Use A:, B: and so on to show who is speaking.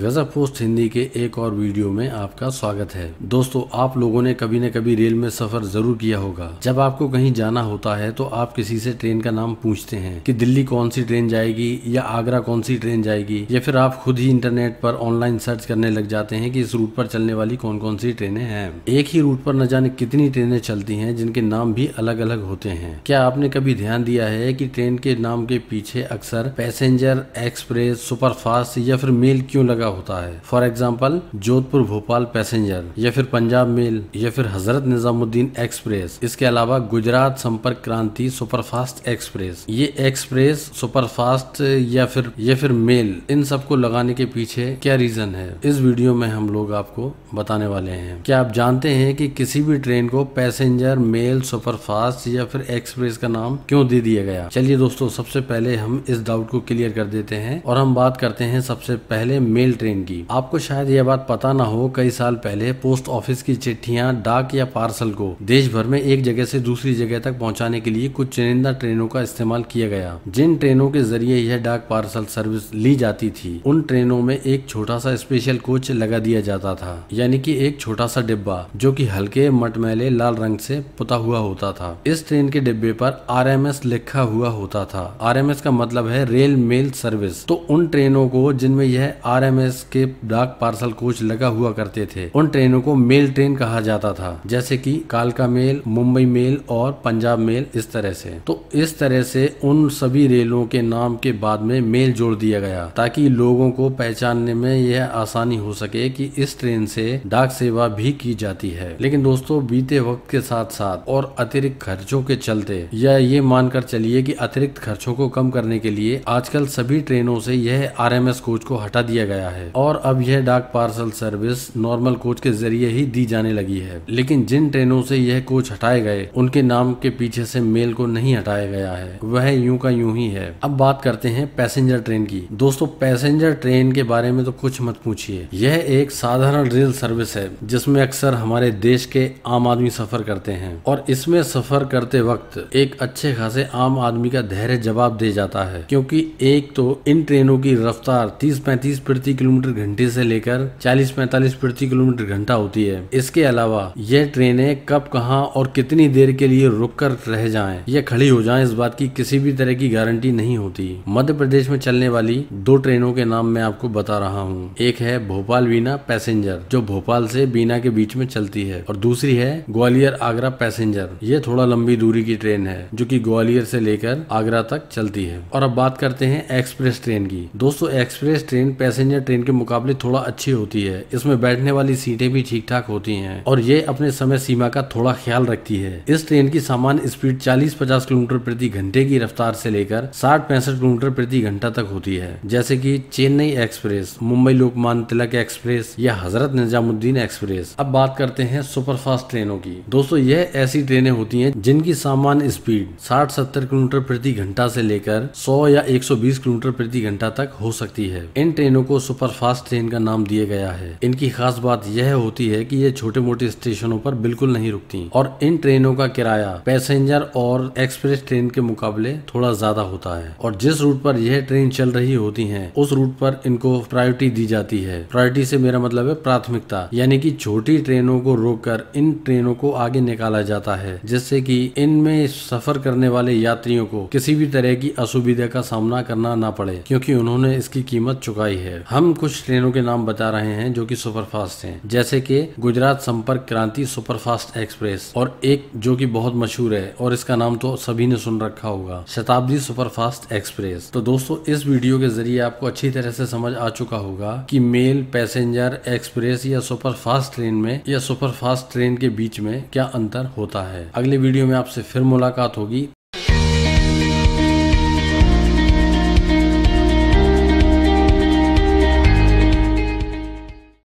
A: गजा post Hindi के एक और वीडियो में आपका स्वागत है दोस्तों आप लोगों ने कभी न कभी रेल में सफर जरूर किया होगा जब आपको कहीं जाना होता है तो आप किसी से ट्रेन का नाम पूछते हैं कि दिल्ली कौन सी ट्रेन जाएगी या आगरा कौन सी ट्रेन जाएगी या फिर आप खुद ही इंटरनेट पर ऑनलाइन सर्च करने लग जाते हैं की इस रूट पर चलने वाली कौन कौन सी ट्रेने हैं एक ही रूट पर न जाने कितनी ट्रेनें चलती है जिनके नाम भी अलग अलग होते हैं क्या आपने कभी ध्यान दिया है की ट्रेन के नाम के पीछे अक्सर पैसेंजर एक्सप्रेस सुपरफास्ट या फिर मेल क्यों लगा का होता है for example Jodhpur Bhopal passenger या फिर पंजाब मेल या फिर हजरत निजामुद्दीन एक्सप्रेस इसके अलावा गुजरात संपर्क क्रांति सुपरफास्ट एक्सप्रेस ये एक्सप्रेस सुपरफास्ट या फिर या फिर मेल इन सबको लगाने के पीछे क्या रीजन है इस वीडियो में हम लोग आपको बताने वाले हैं क्या आप जानते हैं कि किसी भी ट्रेन को पैसेंजर मेल सुपरफास्ट या फिर एक्सप्रेस का नाम क्यों दे दिया गया चलिए दोस्तों सबसे पहले हम इस डाउट को क्लियर कर देते हैं और हम बात करते हैं सबसे पहले मेल मेल ट्रेन की आपको शायद यह बात पता ना हो कई साल पहले पोस्ट ऑफिस की चिट्ठियां डाक या पार्सल को देश भर में एक जगह से दूसरी जगह तक पहुंचाने के लिए कुछ चुनिंदा ट्रेनों का इस्तेमाल किया गया जिन ट्रेनों के जरिए यह डाक पार्सल सर्विस ली जाती थी उन ट्रेनों में एक छोटा सा स्पेशल कोच लगा दिया जाता था यानी की एक छोटा सा डिब्बा जो की हल्के मटमैले लाल रंग से पुता हुआ होता था इस ट्रेन के डिब्बे पर आर लिखा हुआ होता था आर का मतलब है रेल मेल सर्विस तो उन ट्रेनों को जिनमें यह आर में के डाक पार्सल कोच लगा हुआ करते थे उन ट्रेनों को मेल ट्रेन कहा जाता था जैसे कि कालका मेल मुंबई मेल और पंजाब मेल इस तरह से तो इस तरह से उन सभी रेलों के नाम के बाद में मेल जोड़ दिया गया ताकि लोगों को पहचानने में यह आसानी हो सके कि इस ट्रेन से डाक सेवा भी की जाती है लेकिन दोस्तों बीते वक्त के साथ साथ और अतिरिक्त खर्चों के चलते या ये मानकर चलिए कि अतिरिक्त खर्चों को कम करने के लिए आजकल सभी ट्रेनों से यह आरएमएस कोच को हटा दिया गया है है और अब यह डाक पार्सल सर्विस नॉर्मल कोच के जरिए ही दी जाने लगी है लेकिन जिन ट्रेनों से यह कोच हटाए गए उनके नाम के पीछे से मेल को नहीं हटाया गया है वह यूं का यूं ही है अब बात करते हैं पैसेंजर ट्रेन की दोस्तों पैसेंजर ट्रेन के बारे में तो कुछ मत पूछिए यह एक साधारण रेल सर्विस है जिसमें अक्सर हमारे देश के आम आदमी सफर करते हैं और इसमें सफर करते वक्त एक अच्छे खासे आम आदमी का धैर्य जवाब दे जाता है क्योंकि एक तो इन ट्रेनों की रफ्तार 30-35 प्रति किलोमीटर घंटे से लेकर 40-45 प्रति किलोमीटर घंटा होती है इसके अलावा ये ट्रेनें कब कहा और कितनी देर के लिए रुक कर रह जाए या खड़ी हो जाए इस बात की किसी भी तरह की गारंटी नहीं होती मध्य प्रदेश में चलने वाली दो ट्रेनों के नाम मैं आपको बता रहा हूँ एक है भोपाल बीना पैसेंजर जो भोपाल से बीना के बीच में चलती है और दूसरी है ग्वालियर आगरा पैसेंजर ये थोड़ा लंबी दूरी की ट्रेन है जो की ग्वालियर से लेकर आगरा तक चलती है और अब बात करते हैं एक्सप्रेस ट्रेन की दोस्तों एक्सप्रेस ट्रेन पैसेंजर ट्रेन के मुकाबले थोड़ा अच्छी होती है इसमें बैठने वाली सीटें भी ठीक ठाक होती हैं और ये अपने समय सीमा का थोड़ा ख्याल रखती है इस ट्रेन की सामान्य स्पीड 40-50 किलोमीटर प्रति घंटे की रफ्तार से लेकर 60-65 किलोमीटर प्रति घंटा तक होती है जैसे की चेन्नई एक्सप्रेस मुंबई लोकमान तिलक एक्सप्रेस या हजरत निजामुद्दीन एक्सप्रेस अब बात करते हैं सुपरफास्ट ट्रेनों की दोस्तों यह ऐसी ट्रेनें होती है जिनकी सामान्य स्पीड साठ सत्तर किलोमीटर प्रति घंटा से लेकर सौ या एक किलोमीटर प्रति घंटा तक हो सकती है इन ट्रेनों को सुपरफास्ट ट्रेन का नाम दिया गया है इनकी खास बात यह होती है कि ये छोटे मोटे स्टेशनों पर बिल्कुल नहीं रुकती और इन ट्रेनों का किराया पैसेंजर और एक्सप्रेस ट्रेन के मुकाबले थोड़ा ज्यादा होता है और जिस रूट पर यह ट्रेन चल रही होती है उस रूट पर इनको प्रायोरिटी दी जाती है प्रायोरिटी से मेरा मतलब है प्राथमिकता यानी कि छोटी ट्रेनों को रोककर इन ट्रेनों को आगे निकाला जाता है जिससे कि इनमें सफर करने वाले यात्रियों को किसी भी तरह की असुविधा का सामना करना ना पड़े क्योंकि उन्होंने इसकी कीमत चुकाई है हम हम कुछ ट्रेनों के नाम बता रहे हैं जो कि सुपरफास्ट हैं जैसे कि गुजरात संपर्क क्रांति सुपरफास्ट एक्सप्रेस और एक जो कि बहुत मशहूर है और इसका नाम तो सभी ने सुन रखा होगा शताब्दी सुपरफास्ट एक्सप्रेस तो दोस्तों इस वीडियो के जरिए आपको अच्छी तरह से समझ आ चुका होगा कि मेल पैसेंजर एक्सप्रेस या सुपरफास्ट ट्रेन में या सुपरफास्ट ट्रेन के बीच में क्या अंतर होता है अगले वीडियो में आपसे फिर मुलाकात होगी